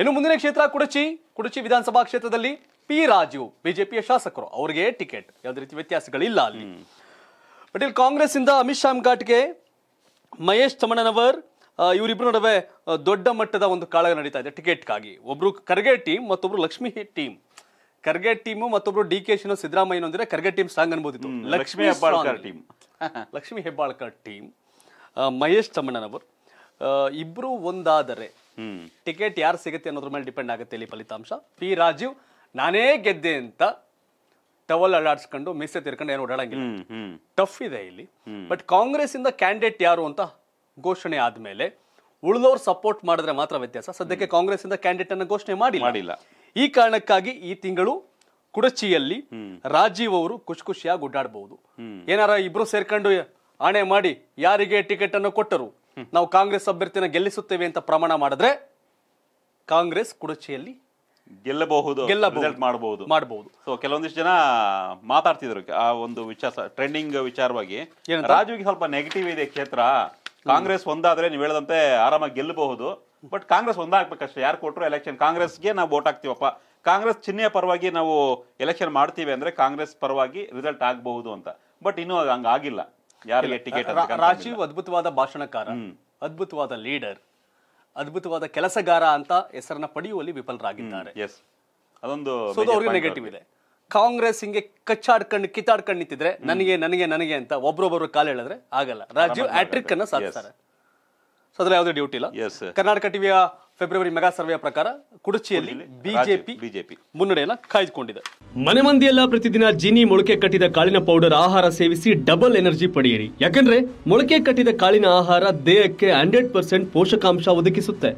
ಇನ್ನು ಮುಂದಿನ ಕ್ಷೇತ್ರ ಕುಡಚಿ ಕುಡಚಿ ವಿಧಾನಸಭಾ ಕ್ಷೇತ್ರದಲ್ಲಿ ಪಿ ರಾಜು ಬಿಜೆಪಿಯ ಶಾಸಕರು ಅವರಿಗೆ ಟಿಕೆಟ್ ಯಾವುದೇ ರೀತಿ ವ್ಯತ್ಯಾಸಗಳಿಲ್ಲ ಅಲ್ಲಿ ಬಟ್ ಇಲ್ಲಿ ಕಾಂಗ್ರೆಸ್ ಇಂದ ಅಮಿತ್ ಶಾ ಘಾಟ್ಗೆ ಮಹೇಶ್ ತಮ್ಮಣ್ಣನವರ್ ಇವರಿಬ್ರು ನಡುವೆ ದೊಡ್ಡ ಮಟ್ಟದ ಒಂದು ಕಾಳಗ ನಡೀತಾ ಇದೆ ಟಿಕೆಟ್ಗಾಗಿ ಒಬ್ರು ಖರ್ಗೆ ಟೀಮ್ ಮತ್ತೊಬ್ರು ಲಕ್ಷ್ಮಿ ಟೀಮ್ ಖರ್ಗೆ ಟೀಮ್ ಮತ್ತೊಬ್ರು ಡಿ ಕೆ ಶಿನು ಸಿದ್ದರಾಮಯ್ಯ ಅಂದ್ರೆ ಖರ್ಗೆ ಟೀಮ್ ಸ್ಟ್ರಾಂಗ್ ಅನ್ಬೋದಿತ್ತು ಲಕ್ಷ್ಮಿ ಹೆಬ್ಬಾಳ್ಕರ್ ಟೀಮ್ ಲಕ್ಷ್ಮಿ ಹೆಬ್ಬಾಳ್ಕರ್ ಟೀಮ್ ಮಹೇಶ್ ತಮ್ಮಣ್ಣನವರು ಇಬ್ರು ಒಂದಾದರೆ ಟಿಕೆಟ್ ಯಾರು ಸಿಗುತ್ತೆ ಅನ್ನೋದ್ರ ಮೇಲೆ ಡಿಪೆಂಡ್ ಆಗುತ್ತೆ ಇಲ್ಲಿ ಫಲಿತಾಂಶ ಪಿ ರಾಜೀವ್ ನಾನೇ ಗೆದ್ದೆ ಅಂತ ಟವಲ್ ಅಲ್ಲಾಡಿಸ್ಕೊಂಡು ಮೀಸೆ ತಿರ್ಕೊಂಡು ಏನು ಓಡಾಡಂಗಿಲ್ಲ ಟಫ್ ಇದೆ ಇಲ್ಲಿ ಬಟ್ ಕಾಂಗ್ರೆಸ್ ಇಂದ ಕ್ಯಾಂಡಿಡೇಟ್ ಯಾರು ಅಂತ ಘೋಷಣೆ ಆದ್ಮೇಲೆ ಉಳಿದವರು ಸಪೋರ್ಟ್ ಮಾಡಿದ್ರೆ ಮಾತ್ರ ವ್ಯತ್ಯಾಸ ಸದ್ಯಕ್ಕೆ ಕಾಂಗ್ರೆಸ್ ಇಂದ ಕ್ಯಾಂಡಿಡೇಟ್ ಅನ್ನು ಘೋಷಣೆ ಮಾಡಿ ಮಾಡಿಲ್ಲ ಈ ಕಾರಣಕ್ಕಾಗಿ ಈ ತಿಂಗಳು ಕುಡಚಿಯಲ್ಲಿ ರಾಜೀವ್ ಅವರು ಖುಷಿ ಖುಷಿಯಾಗಿ ಓಡಾಡಬಹುದು ಏನಾರ ಇಬ್ರು ಸೇರ್ಕೊಂಡು ಆಣೆ ಮಾಡಿ ಯಾರಿಗೆ ಟಿಕೆಟ್ ಅನ್ನು ಕೊಟ್ಟರು ನಾವು ಕಾಂಗ್ರೆಸ್ ಅಭ್ಯರ್ಥಿನ ಗೆಲ್ಲಿಸುತ್ತೇವೆ ಅಂತ ಪ್ರಮಾಣ ಮಾಡಿದ್ರೆ ಕಾಂಗ್ರೆಸ್ ಕುಡಚಿಯಲ್ಲಿ ಗೆಲ್ಲಬಹುದು ಮಾಡಬಹುದು ಮಾಡಬಹುದು ಸೊ ಕೆಲವೊಂದಿಷ್ಟು ಜನ ಮಾತಾಡ್ತಿದ್ರು ಆ ಒಂದು ವಿಚಾರ ಟ್ರೆಂಡಿಂಗ್ ವಿಚಾರವಾಗಿ ರಾಜುಗೆ ಸ್ವಲ್ಪ ನೆಗೆಟಿವ್ ಇದೆ ಕ್ಷೇತ್ರ ಕಾಂಗ್ರೆಸ್ ಒಂದಾದ್ರೆ ನೀವು ಹೇಳದಂತೆ ಆರಾಮಾಗಿ ಗೆಲ್ಲಬಹುದು ಬಟ್ ಕಾಂಗ್ರೆಸ್ ಒಂದಾಗ್ಬೇಕಷ್ಟೇ ಯಾರು ಕೊಟ್ಟರು ಎಲೆಕ್ಷನ್ ಕಾಂಗ್ರೆಸ್ಗೆ ನಾವು ವೋಟ್ ಹಾಕ್ತೀವಪ್ಪ ಕಾಂಗ್ರೆಸ್ ಚಿಹ್ನೆ ಪರವಾಗಿ ನಾವು ಎಲೆಕ್ಷನ್ ಮಾಡ್ತೀವಿ ಅಂದ್ರೆ ಕಾಂಗ್ರೆಸ್ ಪರವಾಗಿ ರಿಸಲ್ಟ್ ಆಗಬಹುದು ಅಂತ ಬಟ್ ಇನ್ನೂ ಹಂಗಾಗಿಲ್ಲ ಯಾರಿಗೆ ಟಿಕೆಟ್ ರಾಜೀವ್ ಅದ್ಭುತವಾದ ಭಾಷಣಕಾರ ಅದ್ಭುತವಾದ ಲೀಡರ್ ಅದ್ಭುತವಾದ ಕೆಲಸಗಾರ ಅಂತ ಹೆಸರನ್ನ ಪಡೆಯುವಲ್ಲಿ ವಿಫಲರಾಗಿದ್ದಾರೆ ಅದೊಂದು ಅವ್ರಿಗೆ ನೆಗೆಟಿವ್ ಇದೆ ಕಾಂಗ್ರೆಸ್ ಹಿಂಗೆ ಕಚ್ಚಾಡ್ಕೊಂಡು ಕಿತ್ತಾಡ್ಕೊಂಡು ನಿಂತಿದ್ರೆ ನನಗೆ ನನಗೆ ನನಗೆ ಅಂತ ಒಬ್ರೊಬ್ಬರು ಕಾಲ ಹೇಳಿದ್ರೆ ಆಗಲ್ಲ ರಾಜೀವ್ ಹ್ಯಾಟ್ರಿಕ್ ಅನ್ನ ಸಾಧಿಸ್ತಾರೆ ಸೊ ಅದ್ರ ಯಾವುದೇ ಡ್ಯೂಟಿ ಇಲ್ಲ ಕರ್ನಾಟಕ ಟಿವಿಯ ಫೆಬ್ರವರಿ ಮೆಗಾ ಸರ್ವೆಯ ಪ್ರಕಾರ ಕುಡಚಿಯಲ್ಲಿ ಬಿಜೆಪಿ ಬಿಜೆಪಿ ಮುನ್ನಡೆಯನ್ನ ಕಾಯ್ದುಕೊಂಡಿದೆ ಮನೆ ಮಂದಿಯೆಲ್ಲ ಪ್ರತಿದಿನ ಜಿನಿ ಮೊಳಕೆ ಕಟ್ಟಿದ ಕಾಳಿನ ಪೌಡರ್ ಆಹಾರ ಸೇವಿಸಿ ಡಬಲ್ ಎನರ್ಜಿ ಪಡೆಯಿರಿ ಯಾಕಂದ್ರೆ ಮೊಳಕೆ ಕಟ್ಟಿದ ಕಾಳಿನ ಆಹಾರ ದೇಹಕ್ಕೆ ಹಂಡ್ರೆಡ್ ಪರ್ಸೆಂಟ್ ಪೋಷಕಾಂಶ ಒದಗಿಸುತ್ತೆ